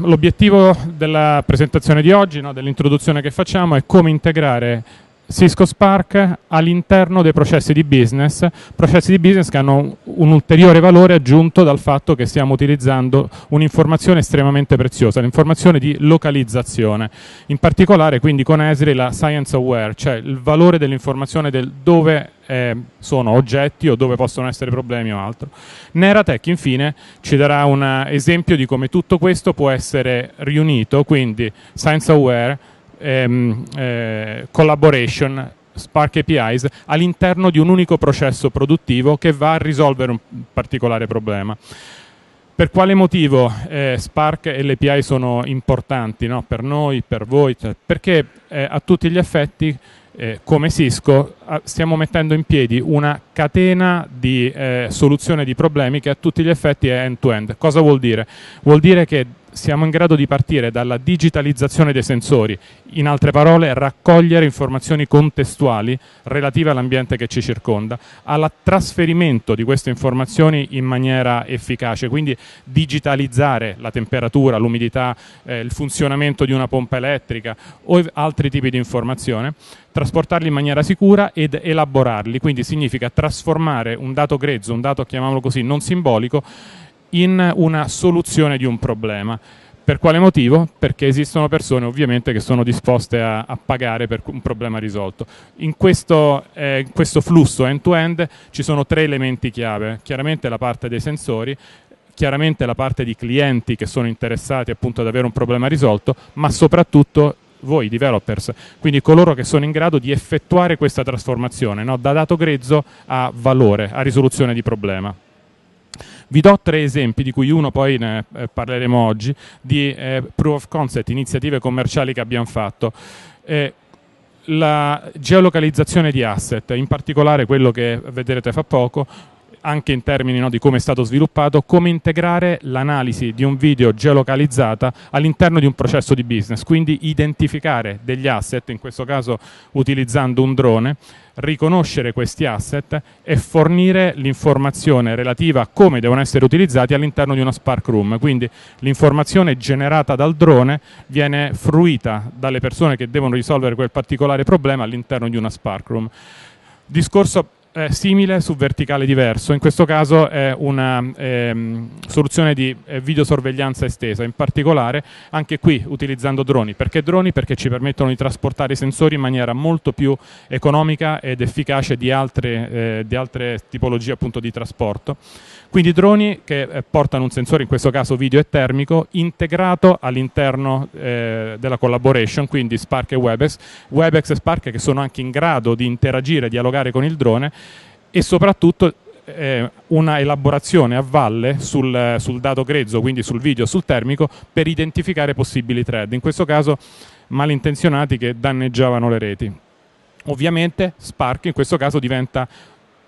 l'obiettivo della presentazione di oggi, no, dell'introduzione che facciamo, è come integrare Cisco Spark all'interno dei processi di business, processi di business che hanno un ulteriore valore aggiunto dal fatto che stiamo utilizzando un'informazione estremamente preziosa, l'informazione di localizzazione, in particolare quindi con Esri la science aware, cioè il valore dell'informazione del dove eh, sono oggetti o dove possono essere problemi o altro. Neratech infine ci darà un eh, esempio di come tutto questo può essere riunito, quindi science aware, ehm, eh, collaboration Spark APIs all'interno di un unico processo produttivo che va a risolvere un particolare problema. Per quale motivo eh, Spark e l'API sono importanti no? per noi, per voi? Cioè, perché eh, a tutti gli effetti, eh, come Cisco, stiamo mettendo in piedi una catena di eh, soluzione di problemi che a tutti gli effetti è end-to-end. -end. Cosa vuol dire? Vuol dire che siamo in grado di partire dalla digitalizzazione dei sensori, in altre parole raccogliere informazioni contestuali relative all'ambiente che ci circonda, al trasferimento di queste informazioni in maniera efficace, quindi digitalizzare la temperatura, l'umidità, eh, il funzionamento di una pompa elettrica o altri tipi di informazione, trasportarli in maniera sicura ed elaborarli, quindi significa trasformare un dato grezzo, un dato chiamiamolo così non simbolico, in una soluzione di un problema. Per quale motivo? Perché esistono persone ovviamente che sono disposte a, a pagare per un problema risolto. In questo, eh, questo flusso end-to-end ci sono tre elementi chiave, chiaramente la parte dei sensori, chiaramente la parte di clienti che sono interessati appunto ad avere un problema risolto, ma soprattutto voi developers, quindi coloro che sono in grado di effettuare questa trasformazione no? da dato grezzo a valore, a risoluzione di problema. Vi do tre esempi, di cui uno poi ne eh, parleremo oggi, di eh, proof of concept, iniziative commerciali che abbiamo fatto. Eh, la geolocalizzazione di asset, in particolare quello che vedrete fra poco, anche in termini no, di come è stato sviluppato, come integrare l'analisi di un video geolocalizzata all'interno di un processo di business, quindi identificare degli asset, in questo caso utilizzando un drone, riconoscere questi asset e fornire l'informazione relativa a come devono essere utilizzati all'interno di una Spark Room. Quindi l'informazione generata dal drone viene fruita dalle persone che devono risolvere quel particolare problema all'interno di una Spark Room. Discorso eh, simile su verticale diverso, in questo caso è una ehm, soluzione di eh, videosorveglianza estesa, in particolare anche qui utilizzando droni. Perché droni? Perché ci permettono di trasportare i sensori in maniera molto più economica ed efficace di altre, eh, di altre tipologie appunto, di trasporto. Quindi droni che eh, portano un sensore, in questo caso video e termico, integrato all'interno eh, della collaboration, quindi Spark e Webex. Webex e Spark che sono anche in grado di interagire, dialogare con il drone e soprattutto eh, una elaborazione a valle sul, sul dato grezzo, quindi sul video, sul termico, per identificare possibili thread. In questo caso malintenzionati che danneggiavano le reti. Ovviamente Spark in questo caso diventa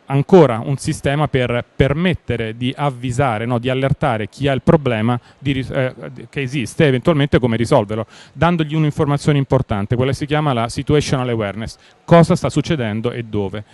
ancora un sistema per permettere di avvisare, no, di allertare chi ha il problema di, eh, che esiste e eventualmente come risolverlo, dandogli un'informazione importante, quella si chiama la situational awareness, cosa sta succedendo e dove.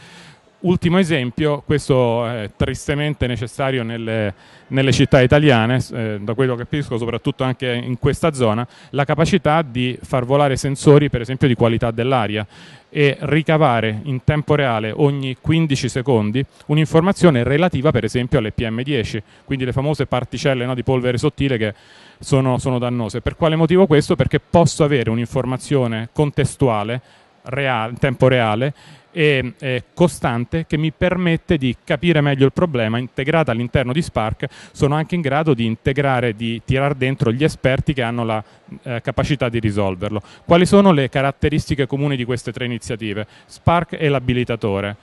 Ultimo esempio, questo è tristemente necessario nelle, nelle città italiane, eh, da quello che capisco soprattutto anche in questa zona, la capacità di far volare sensori per esempio di qualità dell'aria e ricavare in tempo reale ogni 15 secondi un'informazione relativa per esempio alle PM10, quindi le famose particelle no, di polvere sottile che sono, sono dannose. Per quale motivo questo? Perché posso avere un'informazione contestuale, reale, in tempo reale, e eh, costante che mi permette di capire meglio il problema, integrata all'interno di Spark, sono anche in grado di integrare, di tirar dentro gli esperti che hanno la eh, capacità di risolverlo. Quali sono le caratteristiche comuni di queste tre iniziative? Spark è l'abilitatore.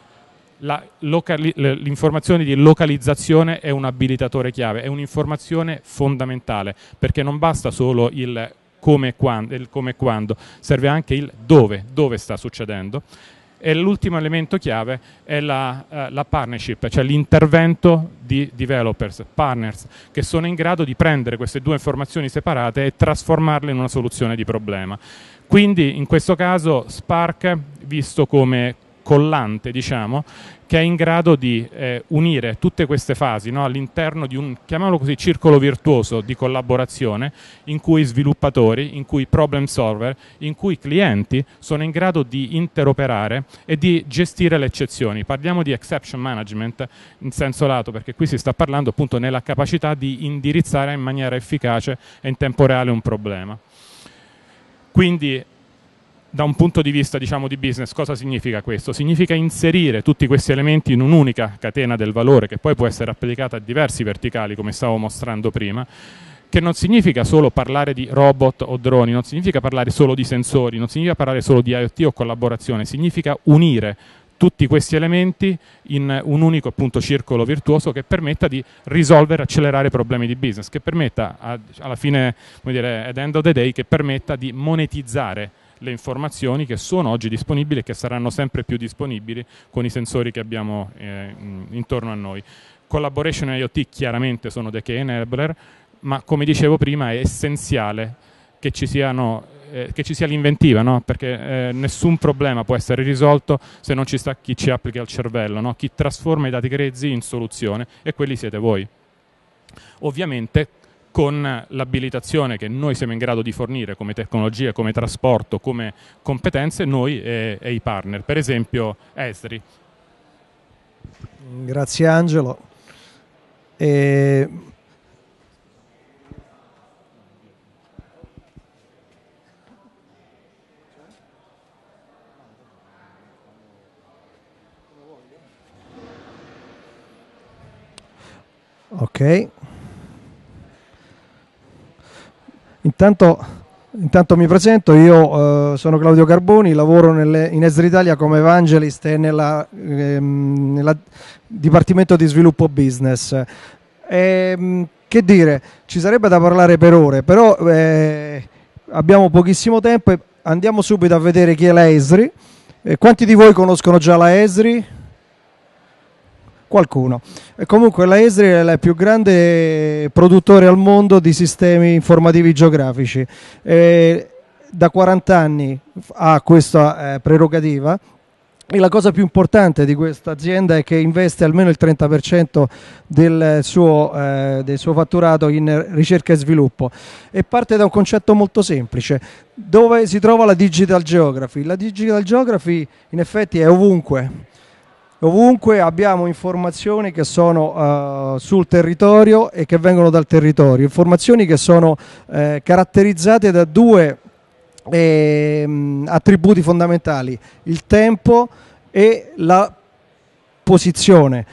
La l'informazione di localizzazione è un abilitatore chiave, è un'informazione fondamentale perché non basta solo il come e quando, il come e quando serve anche il dove, dove sta succedendo e l'ultimo elemento chiave è la, eh, la partnership, cioè l'intervento di developers, partners, che sono in grado di prendere queste due informazioni separate e trasformarle in una soluzione di problema. Quindi in questo caso Spark, visto come collante, diciamo, che è in grado di eh, unire tutte queste fasi no? all'interno di un, chiamiamolo così, circolo virtuoso di collaborazione in cui sviluppatori, in cui problem solver, in cui clienti sono in grado di interoperare e di gestire le eccezioni. Parliamo di exception management in senso lato perché qui si sta parlando appunto nella capacità di indirizzare in maniera efficace e in tempo reale un problema. Quindi da un punto di vista diciamo, di business, cosa significa questo? Significa inserire tutti questi elementi in un'unica catena del valore che poi può essere applicata a diversi verticali, come stavo mostrando prima, che non significa solo parlare di robot o droni, non significa parlare solo di sensori, non significa parlare solo di IoT o collaborazione, significa unire tutti questi elementi in un unico appunto, circolo virtuoso che permetta di risolvere, accelerare problemi di business, che permetta a, alla fine, come dire, at end of the day, che permetta di monetizzare le informazioni che sono oggi disponibili e che saranno sempre più disponibili con i sensori che abbiamo eh, intorno a noi. Collaboration e IoT chiaramente sono dei key enabler, ma come dicevo prima è essenziale che ci siano eh, che ci sia l'inventiva, no? perché eh, nessun problema può essere risolto se non ci sta chi ci applica il cervello, no? chi trasforma i dati grezzi in soluzione e quelli siete voi. Ovviamente con l'abilitazione che noi siamo in grado di fornire come tecnologia, come trasporto, come competenze, noi e, e i partner, per esempio Esri. Grazie Angelo. E... Ok. Intanto, intanto mi presento, io eh, sono Claudio Carboni, lavoro nelle, in Esri Italia come evangelist e nel ehm, Dipartimento di Sviluppo Business. E, ehm, che dire, ci sarebbe da parlare per ore, però eh, abbiamo pochissimo tempo e andiamo subito a vedere chi è la Esri. Eh, quanti di voi conoscono già la Esri? Qualcuno. Comunque la Esri è il più grande produttore al mondo di sistemi informativi geografici. Eh, da 40 anni ha questa eh, prerogativa e la cosa più importante di questa azienda è che investe almeno il 30% del suo, eh, del suo, fatturato in ricerca e sviluppo e parte da un concetto molto semplice. Dove si trova la Digital Geography? La Digital Geography in effetti è ovunque Ovunque abbiamo informazioni che sono uh, sul territorio e che vengono dal territorio, informazioni che sono uh, caratterizzate da due eh, attributi fondamentali, il tempo e la posizione.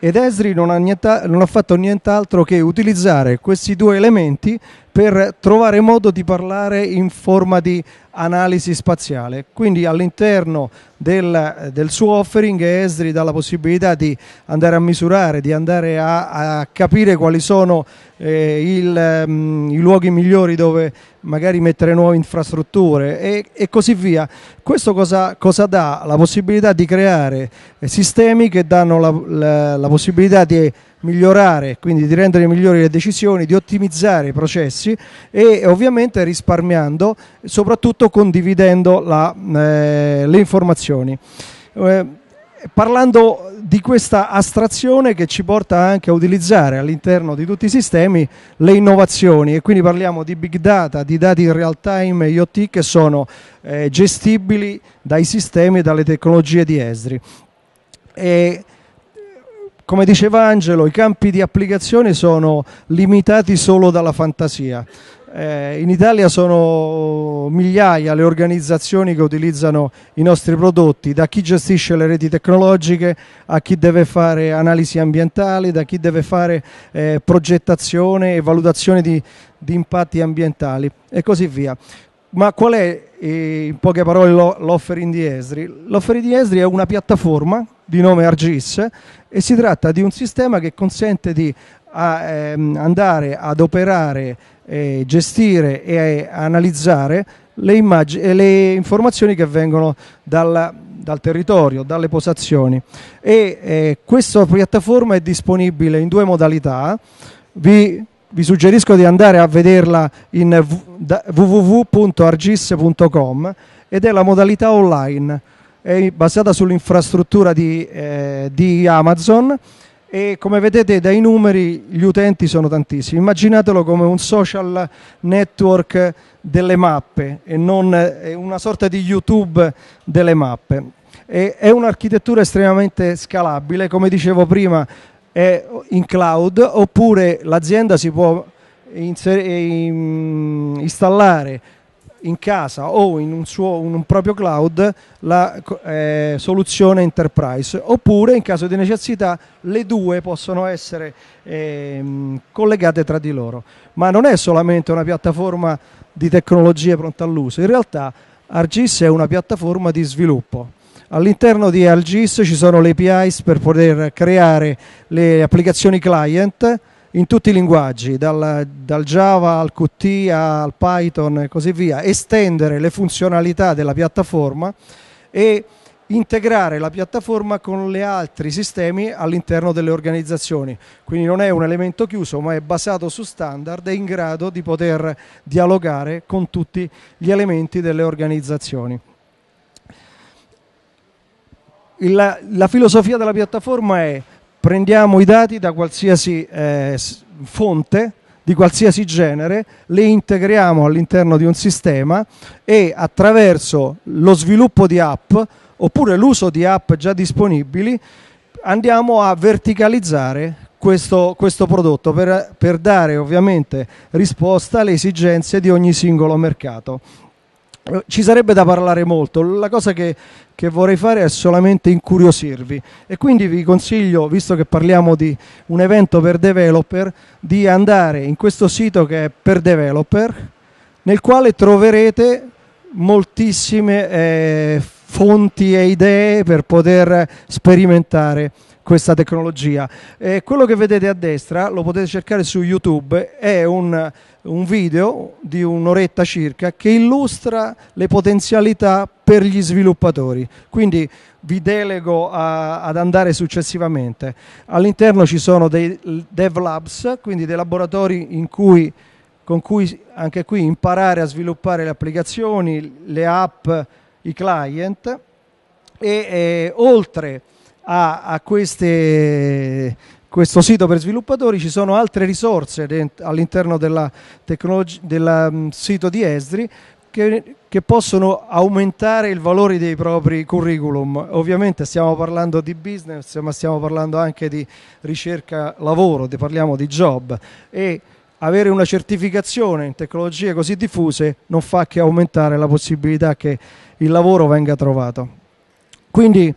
Ed Esri non ha, nienta, non ha fatto nient'altro che utilizzare questi due elementi per trovare modo di parlare in forma di analisi spaziale. Quindi all'interno del, del, suo offering e Esri dà la possibilità di andare a misurare, di andare a, a capire quali sono eh, il, um, i luoghi migliori dove magari mettere nuove infrastrutture e, e così via. Questo cosa, cosa, dà? La possibilità di creare eh, sistemi che danno la, la, la possibilità di migliorare, quindi di rendere migliori le decisioni, di ottimizzare i processi e ovviamente risparmiando, soprattutto condividendo la, eh, le informazioni dimensioni. Eh, parlando di questa astrazione che ci porta anche a utilizzare all'interno di tutti i sistemi le innovazioni e quindi parliamo di big data, di dati in real time IoT che sono eh, gestibili dai sistemi e dalle tecnologie di Esri. E, come diceva Angelo, i campi di applicazione sono limitati solo dalla fantasia. Eh, in Italia sono migliaia le organizzazioni che utilizzano i nostri prodotti, da chi gestisce le reti tecnologiche a chi deve fare analisi ambientali, da chi deve fare eh, progettazione e valutazione di, di, impatti ambientali e così via. Ma qual è, eh, in poche parole, l'Offering di Esri? L'Offering di Esri è una piattaforma di nome Argis e si tratta di un sistema che consente di a ehm, andare ad operare, eh, gestire e eh, analizzare le, immagini, eh, le informazioni che vengono dalla, dal territorio, dalle posazioni. E eh, questa piattaforma è disponibile in due modalità. Vi, vi suggerisco di andare a vederla in www.argis.com ed è la modalità online, è basata sull'infrastruttura di, eh, di Amazon e come vedete dai numeri gli utenti sono tantissimi. Immaginatelo come un social network delle mappe e non eh, una sorta di YouTube delle mappe. E è un'architettura estremamente scalabile, come dicevo prima, è in cloud oppure l'azienda si può eh, installare in casa o in un, suo, un proprio cloud la eh, soluzione enterprise oppure in caso di necessità le due possono essere eh, collegate tra di loro ma non è solamente una piattaforma di tecnologie pronta all'uso in realtà Argis è una piattaforma di sviluppo All'interno di Argis ci sono le APIs per poter creare le applicazioni client in tutti i linguaggi, dal, dal Java al Qt al Python e così via, estendere le funzionalità della piattaforma e integrare la piattaforma con gli altri sistemi all'interno delle organizzazioni. Quindi non è un elemento chiuso, ma è basato su standard e in grado di poter dialogare con tutti gli elementi delle organizzazioni. La, la filosofia della piattaforma è prendiamo i dati da qualsiasi eh, fonte di qualsiasi genere, li integriamo all'interno di un sistema e attraverso lo sviluppo di app oppure l'uso di app già disponibili andiamo a verticalizzare questo, questo prodotto per, per dare ovviamente risposta alle esigenze di ogni singolo mercato. Eh, ci sarebbe da parlare molto, la cosa che che vorrei fare è solamente incuriosirvi e quindi vi consiglio, visto che parliamo di un evento per developer, di andare in questo sito che è per developer, nel quale troverete moltissime eh, fonti e idee per poter sperimentare questa tecnologia. Eh, quello che vedete a destra, lo potete cercare su YouTube, è un un video di un'oretta circa che illustra le potenzialità per gli sviluppatori. Quindi vi delego a, ad andare successivamente. All'interno ci sono dei dev labs, quindi dei laboratori cui, con cui anche qui imparare a sviluppare le applicazioni, le app, i client e eh, oltre a, a queste questo sito per sviluppatori, ci sono altre risorse all'interno del um, sito di Esdri che, che, possono aumentare il valore dei propri curriculum. Ovviamente stiamo parlando di business, ma stiamo parlando anche di ricerca lavoro, di, parliamo di job e avere una certificazione in tecnologie così diffuse non fa che aumentare la possibilità che il lavoro venga trovato. Quindi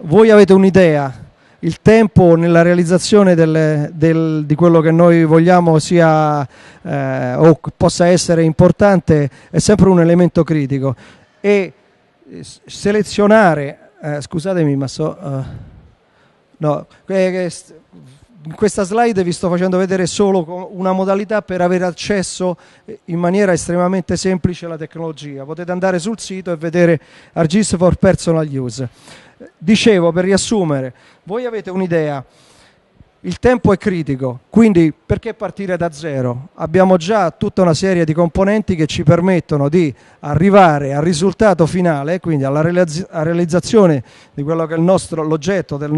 voi avete un'idea il tempo nella realizzazione del, del, di quello che noi vogliamo sia eh, o possa essere importante è sempre un elemento critico e eh, selezionare, eh, scusatemi ma so... Uh, no, eh, eh in questa slide vi sto facendo vedere solo una modalità per avere accesso in maniera estremamente semplice alla tecnologia. Potete andare sul sito e vedere Argis for Personal Use. Dicevo, per riassumere, voi avete un'idea, il tempo è critico, quindi perché partire da zero? Abbiamo già tutta una serie di componenti che ci permettono di arrivare al risultato finale, quindi alla realizzazione di quello che è l'oggetto del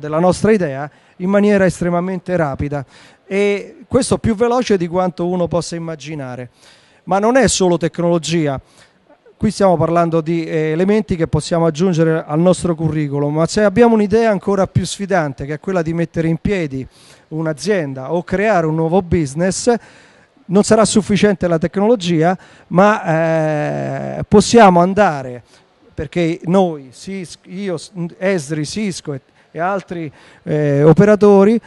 della nostra idea in maniera estremamente rapida e questo più veloce di quanto uno possa immaginare. Ma non è solo tecnologia, Qui stiamo parlando di eh, elementi che possiamo aggiungere al nostro curriculum, ma se abbiamo un'idea ancora più sfidante, che è quella di mettere in piedi un'azienda o creare un nuovo business, non sarà sufficiente la tecnologia, ma eh, possiamo andare, perché noi, io, Esri, Cisco e altri eh, operatori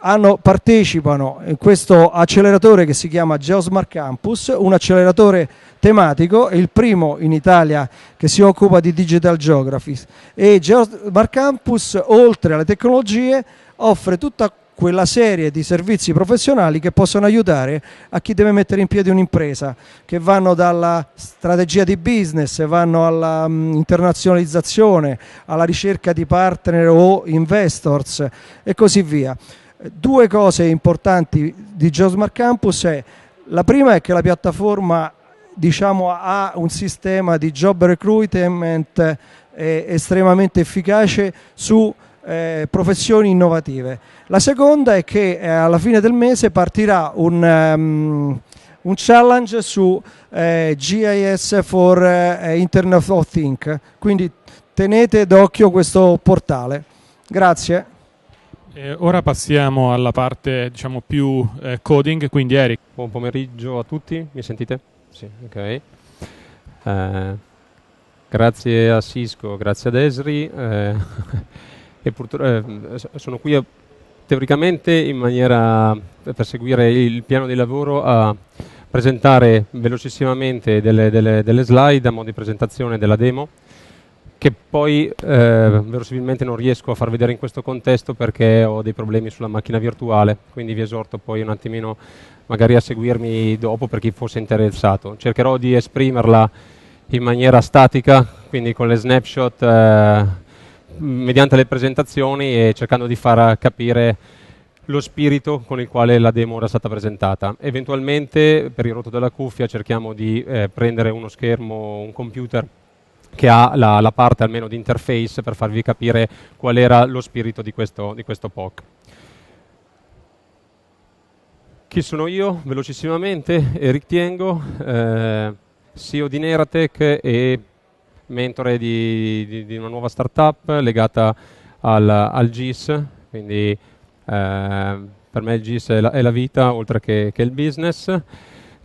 hanno, partecipano in eh, questo acceleratore che si chiama Geosmart Campus, un acceleratore tematico, il primo in Italia che si occupa di digital geography e Geosmart Campus oltre alle tecnologie offre tutta quella serie di servizi professionali che possono aiutare a chi deve mettere in piedi un'impresa, che vanno dalla strategia di business, vanno all'internazionalizzazione, mm, alla ricerca di partner o investors e così via. Due cose importanti di Geosmart Campus è la prima è che la piattaforma diciamo, ha un sistema di job recruitment eh, estremamente efficace su eh, professioni innovative. La seconda è che eh, alla fine del mese partirà un, um, un challenge su eh, GIS for eh, Internet of Things. quindi tenete d'occhio questo portale. Grazie. E eh, ora passiamo alla parte diciamo, più eh, coding, quindi Eric. Buon pomeriggio a tutti, mi sentite? Sì, ok. Eh, grazie a Cisco, grazie ad Esri. Eh, e purtroppo eh, sono qui a, teoricamente in maniera per seguire il piano di lavoro a presentare velocissimamente delle, delle, delle slide a modo di presentazione della demo che poi eh, verosimilmente non riesco a far vedere in questo contesto perché ho dei problemi sulla macchina virtuale, quindi vi esorto poi un attimino magari a seguirmi dopo per chi fosse interessato. Cercherò di esprimerla in maniera statica, quindi con le snapshot, eh, mediante le presentazioni e cercando di far capire lo spirito con il quale la demo era stata presentata. Eventualmente per il rotto della cuffia cerchiamo di eh, prendere uno schermo, un computer che ha la, la, parte almeno di interface per farvi capire qual era lo spirito di questo, di questo POC. Chi sono io? Velocissimamente, Eric Tiengo, eh, CEO di Neratec e mentore di, di, di una nuova startup legata al, al GIS, quindi eh, per me il GIS è la, è la vita oltre che, che il business.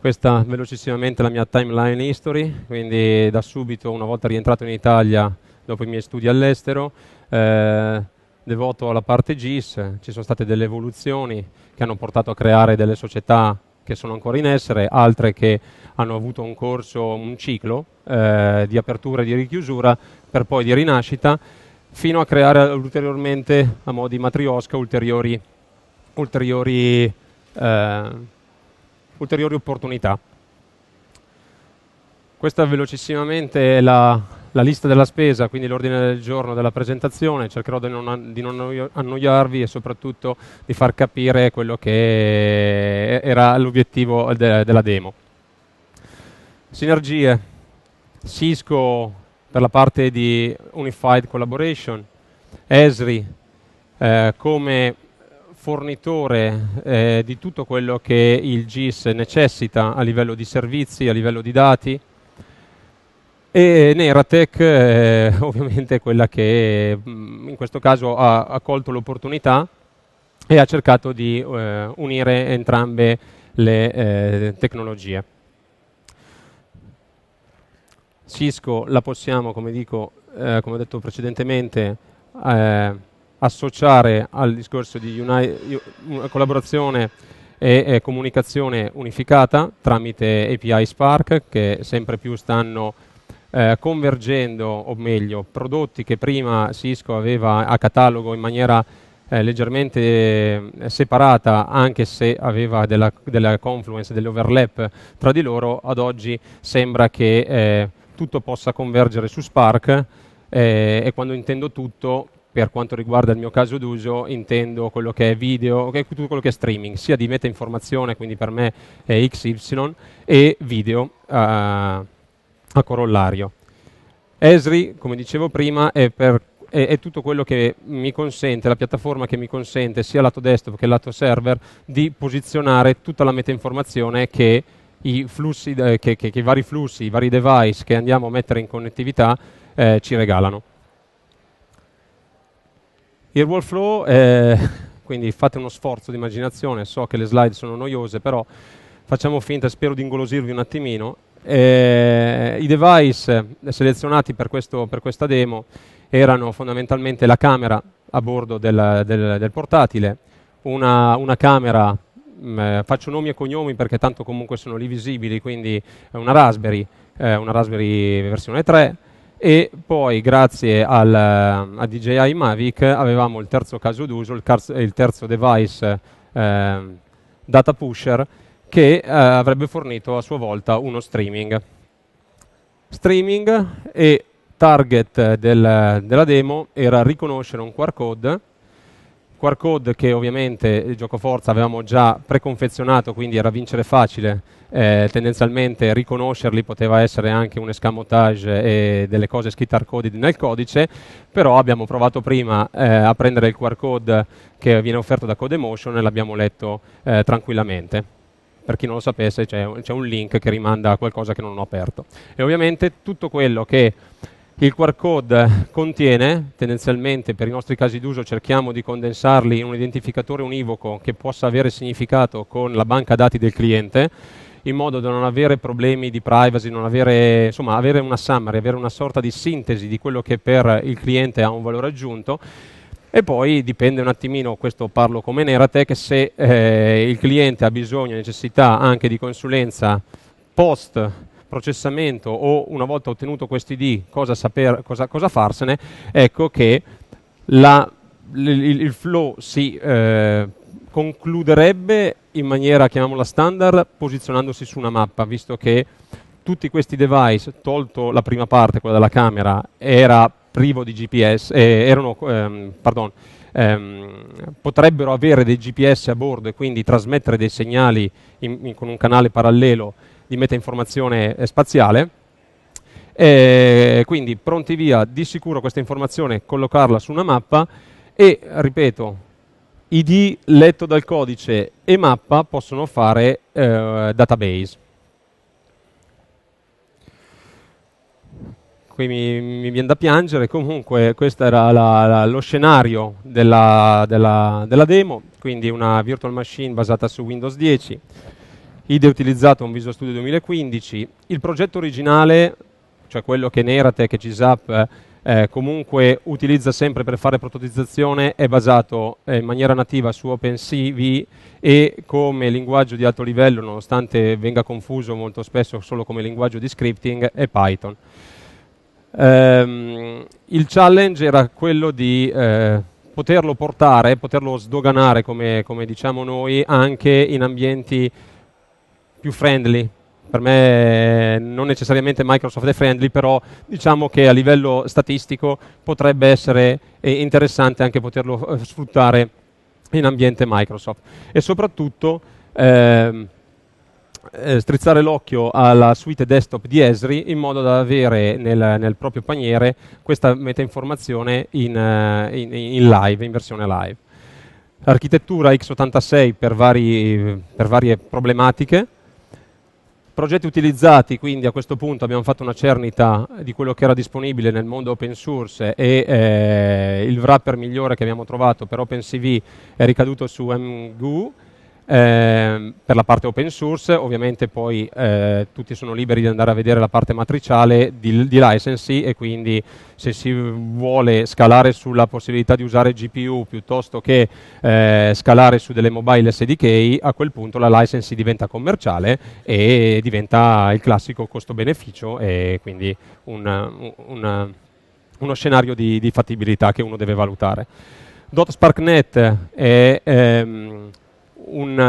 Questa velocissimamente è la mia timeline history, quindi da subito, una volta rientrato in Italia, dopo i miei studi all'estero, eh, devoto alla parte GIS, ci sono state delle evoluzioni che hanno portato a creare delle società che sono ancora in essere, altre che hanno avuto un corso, un ciclo eh, di apertura e di richiusura, per poi di rinascita, fino a creare ulteriormente, a mo' di matriosca, ulteriori, ulteriori eh, ulteriori opportunità. Questa velocissimamente è la, la lista della spesa, quindi l'ordine del giorno della presentazione, cercherò di non, di non annoiarvi e soprattutto di far capire quello che era l'obiettivo de, della demo. Sinergie, Cisco per la parte di Unified Collaboration, Esri eh, come fornitore eh, di tutto quello che il GIS necessita a livello di servizi, a livello di dati e Neratec eh, ovviamente è quella che mm, in questo caso ha, ha colto l'opportunità e ha cercato di eh, unire entrambe le eh, tecnologie. Cisco la possiamo, come, dico, eh, come ho detto precedentemente, eh, associare al discorso di una collaborazione e, e comunicazione unificata tramite API Spark che sempre più stanno eh, convergendo, o meglio, prodotti che prima Cisco aveva a catalogo in maniera eh, leggermente eh, separata, anche se aveva della, della confluence, dell'overlap tra di loro, ad oggi sembra che eh, tutto possa convergere su Spark eh, e quando intendo tutto per quanto riguarda il mio caso d'uso intendo quello che è video, che è tutto quello che è streaming, sia di meta informazione, quindi per me è XY, e video a, eh, a corollario. Esri, come dicevo prima, è, per, è, è, tutto quello che mi consente, la piattaforma che mi consente sia lato desktop che lato server di posizionare tutta la meta informazione che i, flussi, eh, che, che, che vari flussi, i vari device che andiamo a mettere in connettività eh, ci regalano. Il workflow, è, quindi fate uno sforzo di immaginazione, so che le slide sono noiose, però facciamo finta, spero di ingolosirvi un attimino. Eh, I device selezionati per, questo, per, questa demo erano fondamentalmente la camera a bordo del, del, del portatile, una, una camera Mh, mm, eh, faccio nomi e cognomi perché tanto comunque sono lì visibili, quindi è una Raspberry, eh, una Raspberry versione 3, e poi grazie al, eh, a DJI Mavic avevamo il terzo caso d'uso, il, il, terzo device eh, data pusher che eh, avrebbe fornito a sua volta uno streaming. Streaming e target del, della demo era riconoscere un QR code QR code che ovviamente il gioco forza avevamo già preconfezionato, quindi era vincere facile, eh, tendenzialmente riconoscerli poteva essere anche un escamotage e delle cose scritte hard nel codice, però abbiamo provato prima eh, a prendere il QR code che viene offerto da Codemotion e l'abbiamo letto eh, tranquillamente per chi non lo sapesse c'è, un link che rimanda a qualcosa che non ho aperto. E ovviamente tutto quello che il QR code contiene, tendenzialmente per i nostri casi d'uso cerchiamo di condensarli in un identificatore univoco che possa avere significato con la banca dati del cliente, in modo da non avere problemi di privacy, avere, insomma avere una summary, avere una sorta di sintesi di quello che per il cliente ha un valore aggiunto e poi dipende un attimino, questo parlo come Neratech, se eh, il cliente ha bisogno, necessità anche di consulenza post processamento o una volta ottenuto questo ID cosa, saper, cosa, cosa farsene, ecco che la, il, il, flow si eh, concluderebbe in maniera, chiamiamola standard, posizionandosi su una mappa, visto che tutti questi device, tolto la prima parte, quella della camera, era privo di GPS, eh, erano, ehm, pardon, ehm, potrebbero avere dei GPS a bordo e quindi trasmettere dei segnali in, in, con un canale parallelo di metainformazione spaziale. E quindi pronti via, di sicuro questa informazione collocarla su una mappa e, ripeto, ID letto dal codice e mappa possono fare eh, database. Qui mi, mi, viene da piangere, comunque questo era la, la, lo scenario della, della, della demo, quindi una virtual machine basata su Windows 10, IDE ha utilizzato un Visual Studio 2015, il progetto originale, cioè quello che Neratech e CISAP eh, eh, comunque utilizza sempre per fare prototizzazione, è basato eh, in maniera nativa su OpenCV e come linguaggio di alto livello, nonostante venga confuso molto spesso solo come linguaggio di scripting, è Python. Ehm, il challenge era quello di... Eh, poterlo portare, poterlo sdoganare, come, come diciamo noi, anche in ambienti più friendly. Per me non necessariamente Microsoft è friendly, però diciamo che a livello statistico potrebbe essere eh, interessante anche poterlo eh, sfruttare in ambiente Microsoft. E soprattutto ehm, eh, strizzare l'occhio alla suite desktop di Esri in modo da avere nel, nel proprio paniere questa metainformazione in, in, in live, in versione live architettura x86 per, vari, per, varie problematiche Progetti utilizzati, quindi a questo punto abbiamo fatto una cernita di quello che era disponibile nel mondo open source e eh, il wrapper migliore che abbiamo trovato per OpenCV è ricaduto su MGU Ehm, per la parte open source, ovviamente poi eh, tutti sono liberi di andare a vedere la parte matriciale di, di licensee e quindi se si vuole scalare sulla possibilità di usare GPU piuttosto che eh, scalare su delle mobile SDK, a quel punto la licensing diventa commerciale e diventa il classico costo-beneficio e quindi una, una, uno scenario di, di, fattibilità che uno deve valutare. Dot Sparknet è... Ehm, un,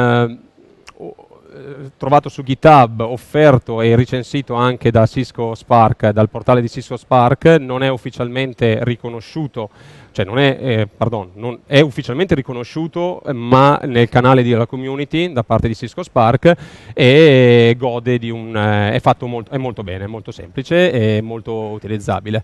eh, eh, trovato su GitHub, offerto e recensito anche da Cisco Spark, dal portale di Cisco Spark, non è ufficialmente riconosciuto, cioè non è, eh, pardon, non è ufficialmente riconosciuto, ma nel canale della community da parte di Cisco Spark e gode di un, eh, è, fatto molto, è molto bene, molto semplice e molto utilizzabile.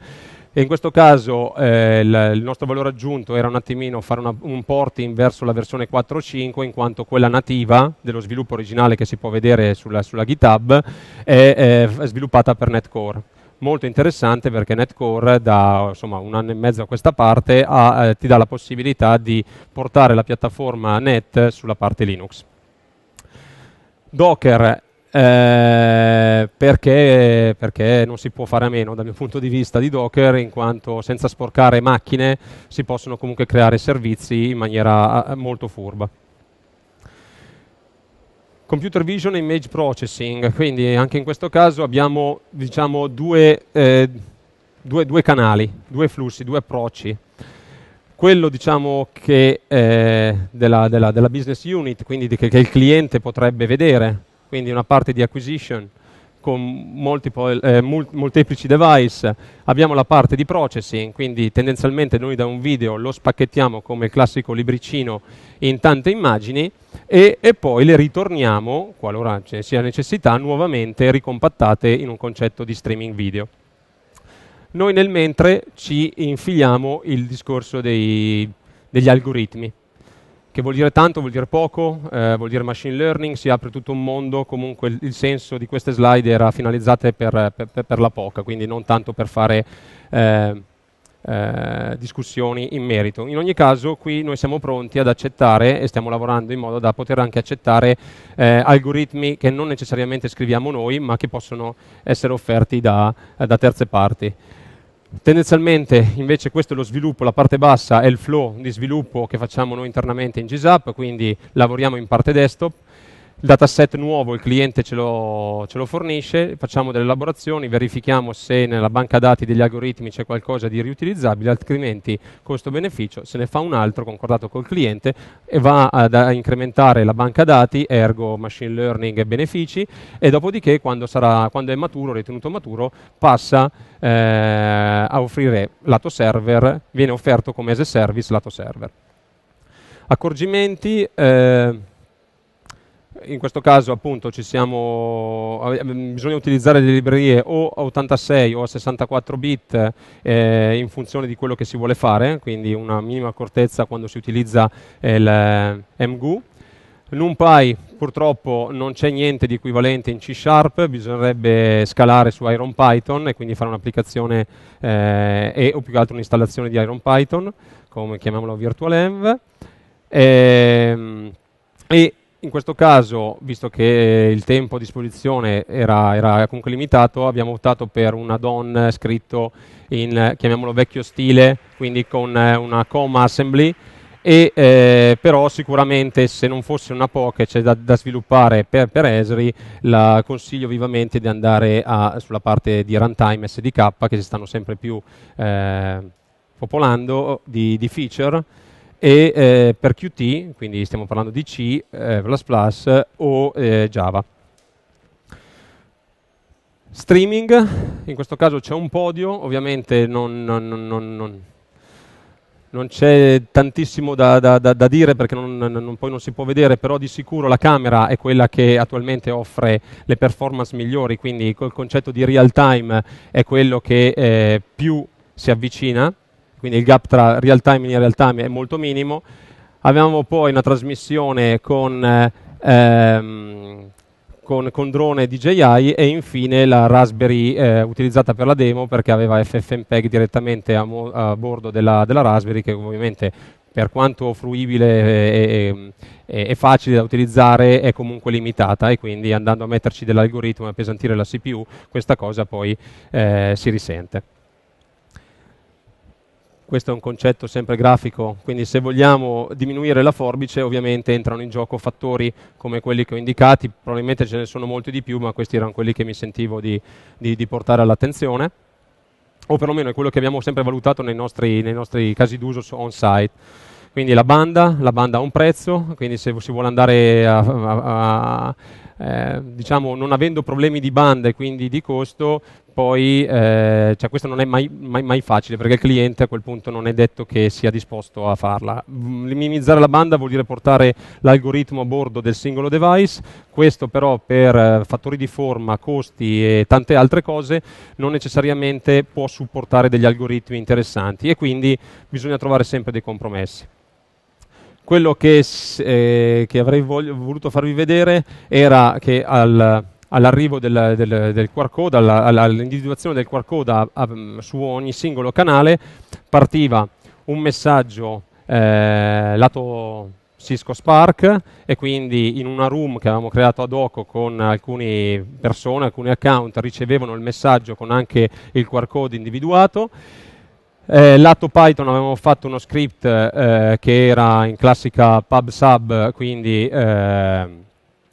E in questo caso eh, il nostro valore aggiunto era un attimino fare una, un porting verso la versione 4.5 in quanto quella nativa dello sviluppo originale che si può vedere sulla, sulla GitHub è, è sviluppata per Netcore molto interessante perché Netcore da insomma, un anno e mezzo a questa parte ha, eh, ti dà la possibilità di portare la piattaforma Net sulla parte Linux. Docker eh, perché, perché, non si può fare a meno dal mio punto di vista di Docker in quanto senza sporcare macchine si possono comunque creare servizi in maniera molto furba. Computer Vision e Image Processing, quindi anche in questo caso abbiamo diciamo, due, eh, due, due canali, due flussi, due approcci quello diciamo, che, eh, della, della, della, business unit, quindi che, che, il cliente potrebbe vedere quindi una parte di acquisition con eh, molteplici device, abbiamo la parte di processing, quindi tendenzialmente noi da un video lo spacchettiamo come il classico libricino in tante immagini e, e poi le ritorniamo, qualora ce ne sia necessità, nuovamente ricompattate in un concetto di streaming video noi nel mentre ci infiliamo il discorso dei, degli algoritmi che vuol dire tanto, vuol dire poco, eh, vuol dire machine learning, si apre tutto un mondo, comunque il, il senso di queste slide era finalizzate per, per, per la POCA, quindi non tanto per fare eh, eh, discussioni in merito. In ogni caso qui noi siamo pronti ad accettare e stiamo lavorando in modo da poter anche accettare eh, algoritmi che non necessariamente scriviamo noi ma che possono essere offerti da, da terze parti. Tendenzialmente invece questo è lo sviluppo, la parte bassa è il flow di sviluppo che facciamo noi internamente in GZAP, quindi lavoriamo in parte desktop, il dataset nuovo il cliente ce lo, ce lo, fornisce, facciamo delle elaborazioni, verifichiamo se nella banca dati degli algoritmi c'è qualcosa di riutilizzabile, altrimenti costo-beneficio se ne fa un altro concordato col cliente e va ad, a incrementare la banca dati, ergo machine learning e benefici, e dopodiché quando, sarà, quando è maturo, ritenuto maturo, passa eh, a offrire lato server, viene offerto come as a service lato server. Accorgimenti... Eh, in questo caso appunto siamo, bisogna utilizzare le librerie o a 86 o a 64 bit eh, in funzione di quello che si vuole fare, quindi una minima accortezza quando si utilizza eh, il eh, MGU. NumPy purtroppo non c'è niente di equivalente in C Sharp, bisognerebbe scalare su Iron Python e quindi fare un'applicazione eh, e o più che altro un'installazione di Iron Python, come chiamiamolo VirtualEnv. Ehm, e, e in questo caso, visto che eh, il tempo a disposizione era, era comunque limitato, abbiamo optato per un add-on scritto in, chiamiamolo vecchio stile, quindi con eh, una comma assembly, e eh, però sicuramente se non fosse una poche da, da, sviluppare per, per, Esri la consiglio vivamente di andare a, sulla parte di runtime SDK che si stanno sempre più eh, popolando di, di feature e eh, per Qt, quindi stiamo parlando di C, eh, o eh, Java. Streaming, in questo caso c'è un podio, ovviamente non, non, non, non c'è tantissimo da, da, da, da, dire perché poi non si può vedere, però di sicuro la camera è quella che attualmente offre le performance migliori, quindi col concetto di real time è quello che eh, più si avvicina quindi il gap tra real time e in real time è molto minimo. Avevamo poi una trasmissione con, eh, ehm, con, con drone DJI e infine la Raspberry eh, utilizzata per la demo perché aveva FFmpeg direttamente a, a bordo della, della Raspberry che ovviamente per quanto fruibile e, facile da utilizzare è comunque limitata e quindi andando a metterci dell'algoritmo e appesantire la CPU questa cosa poi eh, si risente questo è un concetto sempre grafico, quindi se vogliamo diminuire la forbice ovviamente entrano in gioco fattori come quelli che ho indicati, probabilmente ce ne sono molti di più, ma questi erano quelli che mi sentivo di, di, di portare all'attenzione o perlomeno è quello che abbiamo sempre valutato nei nostri, nei nostri casi d'uso on-site. Quindi la banda, la banda ha un prezzo, quindi se si vuole andare a, a, a eh, diciamo non avendo problemi di banda e quindi di costo, poi eh, cioè questo non è mai, mai, mai, facile perché il cliente a quel punto non è detto che sia disposto a farla. Mm, minimizzare la banda vuol dire portare l'algoritmo a bordo del singolo device, questo però per eh, fattori di forma, costi e tante altre cose non necessariamente può supportare degli algoritmi interessanti e quindi bisogna trovare sempre dei compromessi quello che, eh, che avrei voglio, voluto farvi vedere era che al, all'arrivo del, del, del, QR code, all'individuazione del QR code a, a, su ogni singolo canale, partiva un messaggio eh, lato Cisco Spark e quindi in una room che avevamo creato ad hoc con alcune persone, alcuni account, ricevevano il messaggio con anche il QR code individuato. Eh, lato Python avevamo fatto uno script eh, che era in classica pub sub, quindi eh,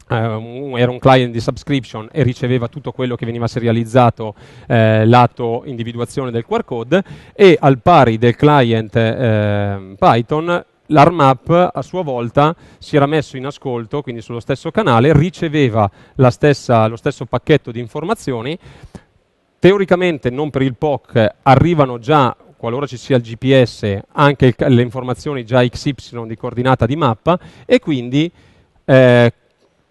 Uh, era un client di subscription e riceveva tutto quello che veniva serializzato eh, lato individuazione del QR code e al pari del client eh, Python l'ARMAP a sua volta si era messo in ascolto, quindi sullo stesso canale, riceveva stessa, lo stesso pacchetto di informazioni. Teoricamente, non per il POC, arrivano già qualora ci sia il GPS, anche il, le informazioni già XY di coordinata di mappa e quindi eh,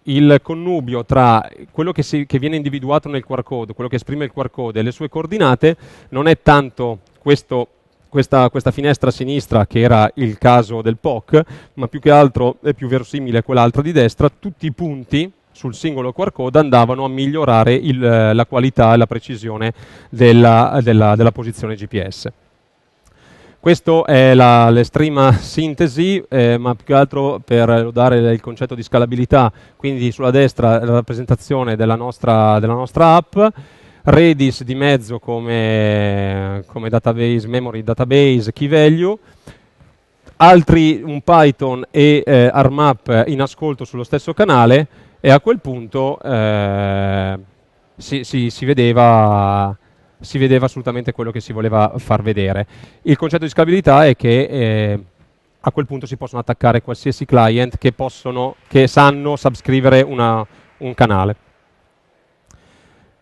il connubio tra quello che, si, che viene individuato nel QR code, quello che esprime il QR code e le sue coordinate, non è tanto questo questa, questa, finestra a sinistra, che era il caso del POC, ma più che altro è più verosimile a quell'altra di destra, tutti i punti sul singolo QR code andavano a migliorare il, la qualità e la precisione della, della, della posizione GPS. Questa è l'estrema sintesi, eh, ma più che altro per dare il concetto di scalabilità, quindi sulla destra la rappresentazione della nostra, della nostra app, Redis di mezzo come, come database, memory database, key value, altri un Python e eh, ARMAP in ascolto sullo stesso canale e a quel punto eh, si, si, si vedeva si vedeva assolutamente quello che si voleva far vedere. Il concetto di scalabilità è che eh, a quel punto si possono attaccare qualsiasi client che, possono, che sanno subscrivere una, un canale.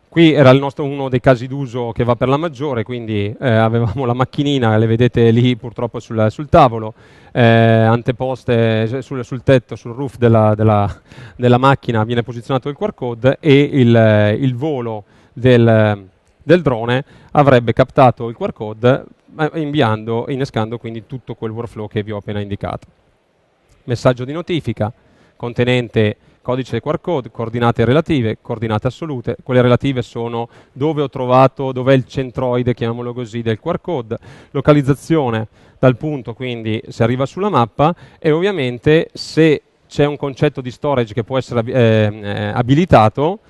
Qui era nostro, uno dei casi d'uso che va per la maggiore, quindi eh, avevamo la macchinina, le vedete lì purtroppo sul, sul tavolo, eh, anteposte sul, sul, tetto, sul roof della, della, della, macchina viene posizionato il QR code e il, il volo del, del drone avrebbe captato il QR code inviando, e innescando quindi tutto quel workflow che vi ho appena indicato. Messaggio di notifica contenente codice QR code, coordinate relative, coordinate assolute, quelle relative sono dove ho trovato, dov'è il centroide, chiamiamolo così, del QR code, localizzazione dal punto, quindi se arriva sulla mappa e ovviamente se c'è un concetto di storage che può essere eh, eh abilitato,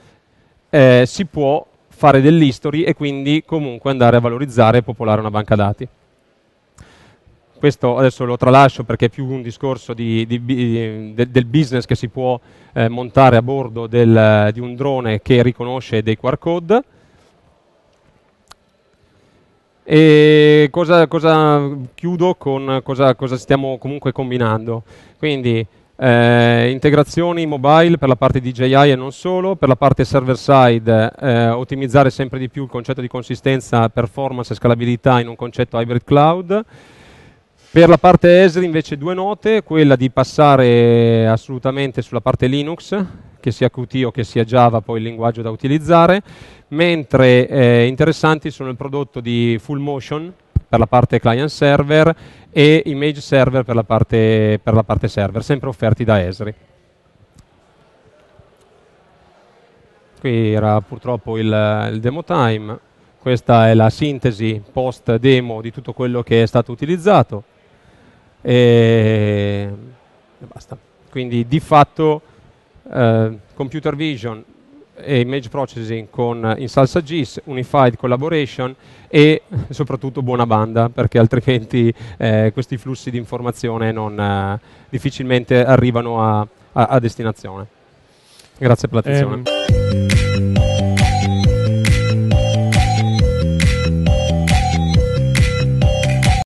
eh, si può fare dell'history e quindi comunque andare a valorizzare e popolare una banca dati. Questo adesso lo tralascio perché è più un discorso di, di, di, del business che si può eh, montare a bordo del, di un drone che riconosce dei QR code. E cosa, cosa chiudo con cosa, cosa stiamo comunque combinando? Quindi eh, integrazioni mobile per la parte DJI e non solo, per la parte server side eh, ottimizzare sempre di più il concetto di consistenza, performance e scalabilità in un concetto hybrid cloud. Per la parte Esri invece due note, quella di passare assolutamente sulla parte Linux, che sia Qt o che sia Java poi il linguaggio da utilizzare, mentre eh, interessanti sono il prodotto di Full Motion, per la parte client server e image server per la parte, per la parte server, sempre offerti da Esri. Qui era purtroppo il, il demo time, questa è la sintesi post demo di tutto quello che è stato utilizzato e basta. Quindi di fatto eh, computer vision e image processing con eh, in salsa GIS, unified collaboration e soprattutto buona banda perché altrimenti eh, questi flussi di informazione non, eh, difficilmente arrivano a, a, a, destinazione. Grazie per l'attenzione. Um.